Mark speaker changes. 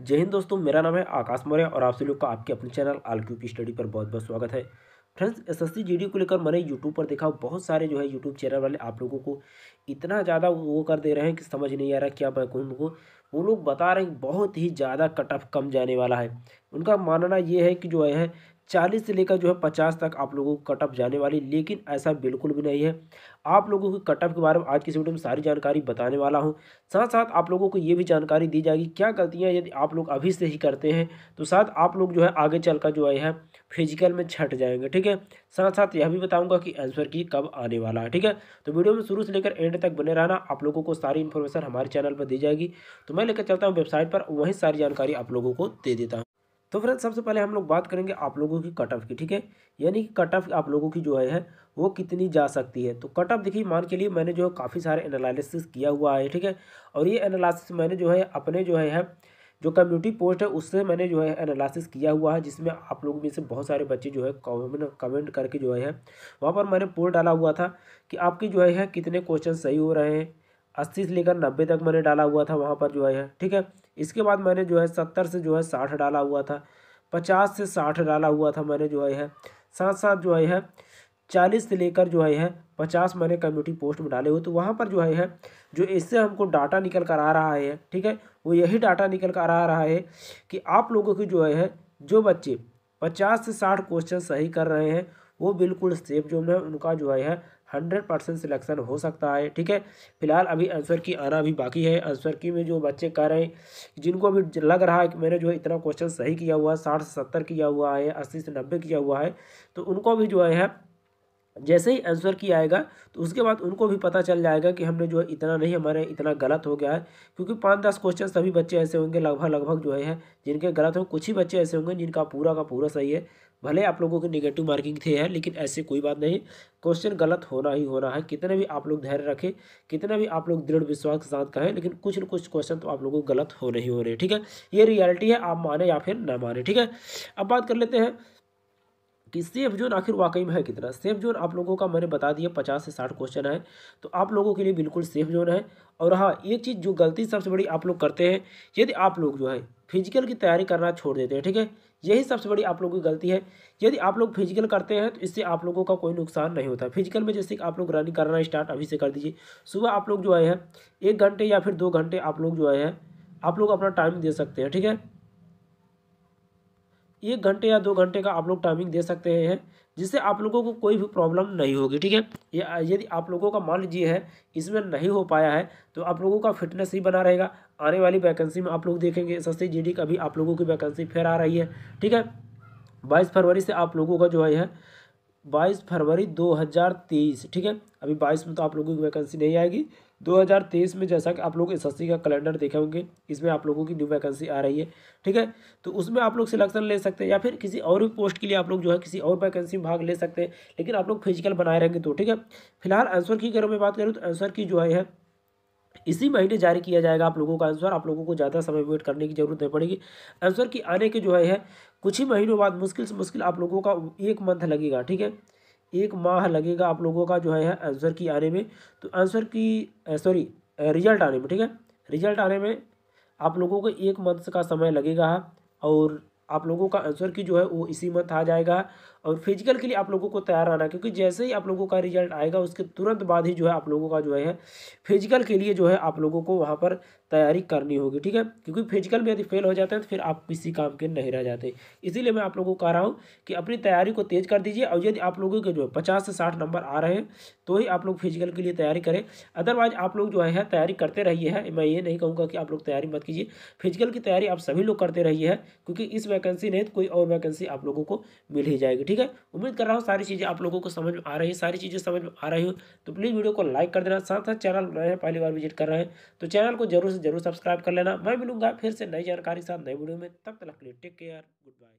Speaker 1: जय हिंद दोस्तों मेरा नाम है आकाश मौर्य और आप सभी लोग का आपके अपने चैनल आल क्यू की स्टडी पर बहुत बहुत स्वागत है फ्रेंड्स एस एस जीडी को लेकर मैंने यूट्यूब पर देखा बहुत सारे जो है यूट्यूब चैनल वाले आप लोगों को इतना ज़्यादा वो कर दे रहे हैं कि समझ नहीं आ रहा क्या मैं कहूँ उनको वो लोग बता रहे हैं बहुत ही ज़्यादा कट ऑफ कम जाने वाला है उनका मानना ये है कि जो है चालीस से लेकर जो है पचास तक आप लोगों को कट ऑफ जाने वाली लेकिन ऐसा बिल्कुल भी नहीं है आप लोगों के कट ऑफ के बारे में आज की इस वीडियो में सारी जानकारी बताने वाला हूँ साथ साथ आप लोगों को ये भी जानकारी दी जाएगी क्या गलतियाँ यदि आप लोग अभी से ही करते हैं तो साथ आप लोग जो है आगे चल कर जो है फिजिकल में छट जाएंगे ठीक है साथ साथ यह भी बताऊँगा कि आंसर की कब आने वाला है ठीक है तो वीडियो में शुरू से लेकर एंड तक बने रहना आप लोगों को सारी इन्फॉर्मेशन हमारे चैनल पर दी जाएगी तो मैं लेकर चलता हूँ वेबसाइट पर वहीं सारी जानकारी आप लोगों को दे देता हूँ तो फ्रेंड सबसे पहले हम लोग बात करेंगे आप लोगों की कट ऑफ की ठीक है यानी कि कट ऑफ आप लोगों की जो है वो कितनी जा सकती है तो कट ऑफ देखिए मान के लिए मैंने जो है काफ़ी सारे एनालिसिस किया हुआ है ठीक है और ये एनालिसिस मैंने जो है अपने जो है जो कम्युनिटी पोस्ट है उससे मैंने जो है एनालिसिस किया हुआ है जिसमें आप लोग में से बहुत सारे बच्चे जो है कमेंट कमेंट करके जो है वहाँ पर मैंने पोल डाला हुआ था कि आपकी जो है कितने क्वेश्चन सही हो रहे हैं अस्सी से लेकर नब्बे तक मैंने डाला हुआ था वहाँ पर जो है ठीक है इसके बाद मैंने जो है सत्तर से जो है साठ डाला हुआ था पचास से साठ डाला हुआ था मैंने जो है साथ साथ जो है चालीस से लेकर जो है पचास मैंने कम्युनिटी पोस्ट में डाले हुए तो वहाँ पर जो है जो इससे हमको डाटा निकल कर आ रहा है ठीक है वो यही डाटा निकल कर आ रहा है कि आप लोगों की जो है जो बच्चे पचास से साठ क्वेश्चन सही कर रहे हैं वो बिल्कुल सेफ जो है उनका जो है हंड्रेड परसेंट सिलेक्शन हो सकता है ठीक है फिलहाल अभी आंसर की आना भी बाकी है आंसर की में जो बच्चे कर रहे हैं जिनको अभी लग रहा है कि मैंने जो है इतना क्वेश्चन सही किया हुआ है साठ से सत्तर किया हुआ है अस्सी से नब्बे किया हुआ है तो उनको भी जो है जैसे ही आंसर की आएगा तो उसके बाद उनको भी पता चल जाएगा कि हमने जो है इतना नहीं हमारे इतना गलत हो गया है क्योंकि पाँच दस क्वेश्चन सभी बच्चे ऐसे होंगे लगभग लगभग जो है जिनके गलत हों कुछ ही बच्चे ऐसे होंगे जिनका पूरा का पूरा सही है भले आप लोगों की निगेटिव मार्किंग थे है लेकिन ऐसी कोई बात नहीं क्वेश्चन गलत होना ही होना है कितने भी आप लोग धैर्य रखें कितना भी आप लोग दृढ़ विश्वास के साथ कहें लेकिन कुछ न कुछ क्वेश्चन तो आप लोगों को गलत होने ही हो रहे ठीक है ये रियलिटी है आप माने या फिर ना माने ठीक है अब बात कर लेते हैं कि सेफ जोन आखिर वाकई में है कितना सेफ जोन आप लोगों का मैंने बता दिया पचास से साठ क्वेश्चन है तो आप लोगों के लिए बिल्कुल सेफ जोन है और हाँ ये चीज़ जो गलती सबसे बड़ी आप लोग करते हैं यदि आप लोग जो है फिजिकल की तैयारी करना छोड़ देते हैं ठीक है यही सबसे बड़ी आप लोगों की गलती है यदि आप लोग फिजिकल करते हैं तो इससे आप लोगों का कोई नुकसान नहीं होता फिजिकल में जैसे कि आप लोग रनिंग करना स्टार्ट अभी से कर दीजिए सुबह आप लोग जो है एक घंटे या फिर दो घंटे आप लोग जो है आप लोग अपना टाइम दे सकते हैं ठीक है एक घंटे या दो घंटे का आप लोग टाइमिंग दे सकते हैं जिससे आप लोगों को कोई भी प्रॉब्लम नहीं होगी ठीक है यदि आप लोगों का मान लीजिए है इसमें नहीं हो पाया है तो आप लोगों का फिटनेस ही बना रहेगा आने वाली वैकेंसी में आप लोग देखेंगे जी डी का भी आप लोगों की वैकेंसी फिर आ रही है ठीक है बाईस फरवरी से आप लोगों का जो है बाईस फरवरी 2023 ठीक है अभी बाईस में तो आप लोगों की वैकेंसी नहीं आएगी 2023 में जैसा कि आप लोग एस का कैलेंडर देखे होंगे इसमें आप लोगों की न्यू वैकेंसी आ रही है ठीक है तो उसमें आप लोग सिलेक्शन ले सकते हैं या फिर किसी और भी पोस्ट के लिए आप लोग जो है किसी और वैकेंसी में भाग ले सकते हैं लेकिन आप लोग फिजिकल बनाए रहेंगे तो ठीक है फिलहाल आंसर की अगर मैं बात करूँ तो आंसर की जो है इसी महीने जारी किया जाएगा आप लोगों का आंसर आप लोगों को ज़्यादा समय वेट करने की जरूरत नहीं पड़ेगी आंसर की आने के जो है कुछ ही महीनों बाद मुश्किल से मुश्किल आप लोगों का एक मंथ लगेगा ठीक है एक माह लगेगा आप लोगों का जो है आंसर की आने में तो आंसर की सॉरी रिजल्ट आने में ठीक है रिजल्ट आने में आप लोगों को एक मंथ का समय लगेगा और आप लोगों का आंसर की जो है वो इसी मंथ आ जाएगा और फिजिकल के लिए आप लोगों को तैयार रहना क्योंकि जैसे ही आप लोगों का रिजल्ट आएगा उसके तुरंत बाद ही जो है आप लोगों का जो है फिजिकल के लिए जो है आप लोगों को वहाँ पर तैयारी करनी होगी ठीक है क्योंकि फिजिकल में यदि फेल हो जाते हैं तो फिर आप किसी काम के नहीं रह जाते इसीलिए मैं आप लोगों को कह रहा हूँ कि अपनी तैयारी को तेज़ कर दीजिए और यदि आप लोगों के जो है पचास से साठ नंबर आ रहे हैं तो ही आप लोग फिजिकल के लिए तैयारी करें अदरवाइज आप लोग जो है तैयारी करते रहिए है मैं ये नहीं कहूँगा कि आप लोग तैयारी मत कीजिए फिजिकल की तैयारी आप सभी लोग करते रहिए क्योंकि इस वैकेंसी नहीं तो कोई और वैकेंसी आप लोगों को मिल ही जाएगी ठीक है उम्मीद कर रहा हूँ सारी चीज़ें आप लोगों को समझ में आ रही है सारी चीज़ें समझ में आ रही हो तो प्लीज़ वीडियो को लाइक कर देना साथ साथ चैनल नए हैं पहली बार विजिट कर रहे हैं तो चैनल को जरूर से जरूर सब्सक्राइब कर लेना मैं मिलूंगा फिर से नई जानकारी के साथ नई वीडियो में तब तक लिए टेक केयर गुड बाय